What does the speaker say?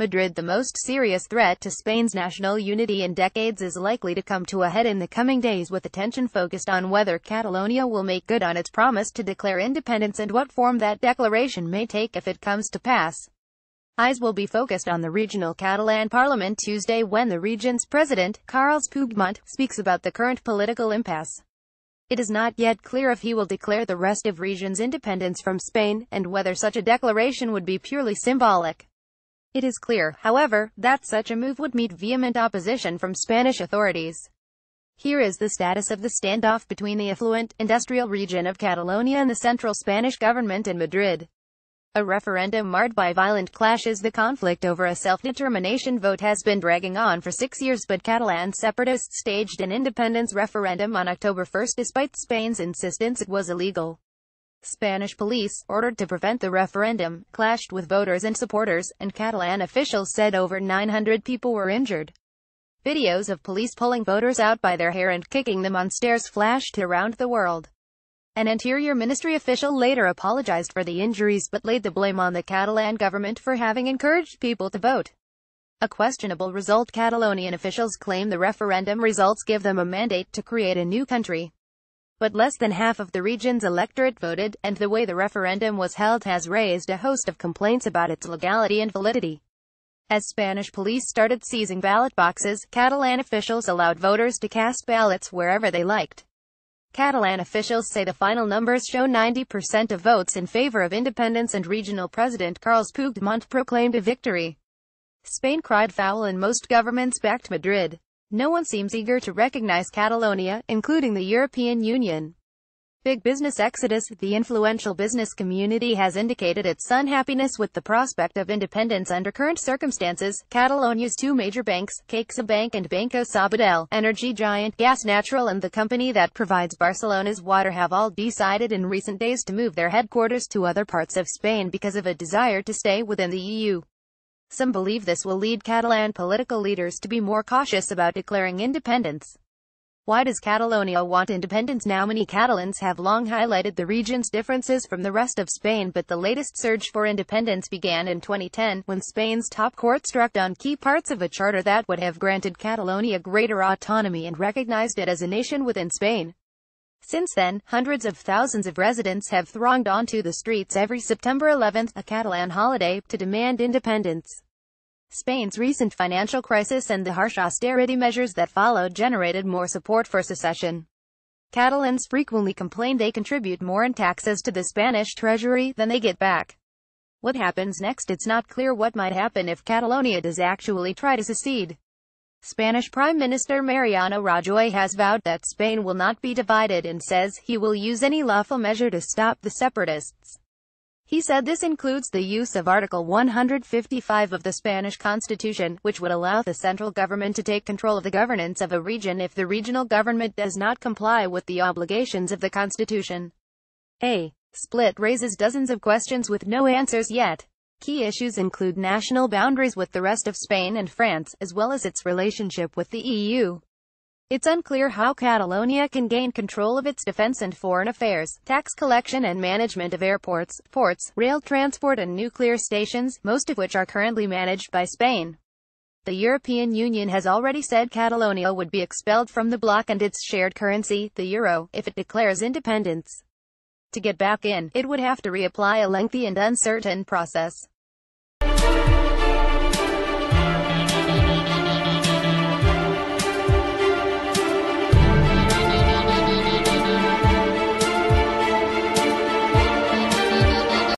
Madrid the most serious threat to Spain's national unity in decades is likely to come to a head in the coming days with attention focused on whether Catalonia will make good on its promise to declare independence and what form that declaration may take if it comes to pass. Eyes will be focused on the regional Catalan parliament Tuesday when the region's president, Carles Puigdemont, speaks about the current political impasse. It is not yet clear if he will declare the rest of region's independence from Spain, and whether such a declaration would be purely symbolic. It is clear, however, that such a move would meet vehement opposition from Spanish authorities. Here is the status of the standoff between the affluent, industrial region of Catalonia and the central Spanish government in Madrid. A referendum marred by violent clashes the conflict over a self-determination vote has been dragging on for six years but Catalan separatists staged an independence referendum on October 1 despite Spain's insistence it was illegal. Spanish police, ordered to prevent the referendum, clashed with voters and supporters, and Catalan officials said over 900 people were injured. Videos of police pulling voters out by their hair and kicking them on stairs flashed around the world. An Interior Ministry official later apologized for the injuries but laid the blame on the Catalan government for having encouraged people to vote. A questionable result Catalonian officials claim the referendum results give them a mandate to create a new country but less than half of the region's electorate voted, and the way the referendum was held has raised a host of complaints about its legality and validity. As Spanish police started seizing ballot boxes, Catalan officials allowed voters to cast ballots wherever they liked. Catalan officials say the final numbers show 90% of votes in favor of independence and regional president Carles Puigdemont proclaimed a victory. Spain cried foul and most governments backed Madrid. No one seems eager to recognize Catalonia, including the European Union. Big business exodus, the influential business community has indicated its unhappiness with the prospect of independence under current circumstances. Catalonia's two major banks, Caixa Bank and Banco Sabadell, energy giant Gas Natural and the company that provides Barcelona's water have all decided in recent days to move their headquarters to other parts of Spain because of a desire to stay within the EU. Some believe this will lead Catalan political leaders to be more cautious about declaring independence. Why does Catalonia want independence now? Many Catalans have long highlighted the region's differences from the rest of Spain but the latest surge for independence began in 2010, when Spain's top court struck down key parts of a charter that would have granted Catalonia greater autonomy and recognized it as a nation within Spain. Since then, hundreds of thousands of residents have thronged onto the streets every September 11, a Catalan holiday, to demand independence. Spain's recent financial crisis and the harsh austerity measures that followed generated more support for secession. Catalans frequently complain they contribute more in taxes to the Spanish treasury than they get back. What happens next? It's not clear what might happen if Catalonia does actually try to secede. Spanish Prime Minister Mariano Rajoy has vowed that Spain will not be divided and says he will use any lawful measure to stop the separatists. He said this includes the use of Article 155 of the Spanish Constitution, which would allow the central government to take control of the governance of a region if the regional government does not comply with the obligations of the Constitution. A split raises dozens of questions with no answers yet. Key issues include national boundaries with the rest of Spain and France, as well as its relationship with the EU. It's unclear how Catalonia can gain control of its defense and foreign affairs, tax collection and management of airports, ports, rail transport and nuclear stations, most of which are currently managed by Spain. The European Union has already said Catalonia would be expelled from the bloc and its shared currency, the euro, if it declares independence. To get back in, it would have to reapply a lengthy and uncertain process.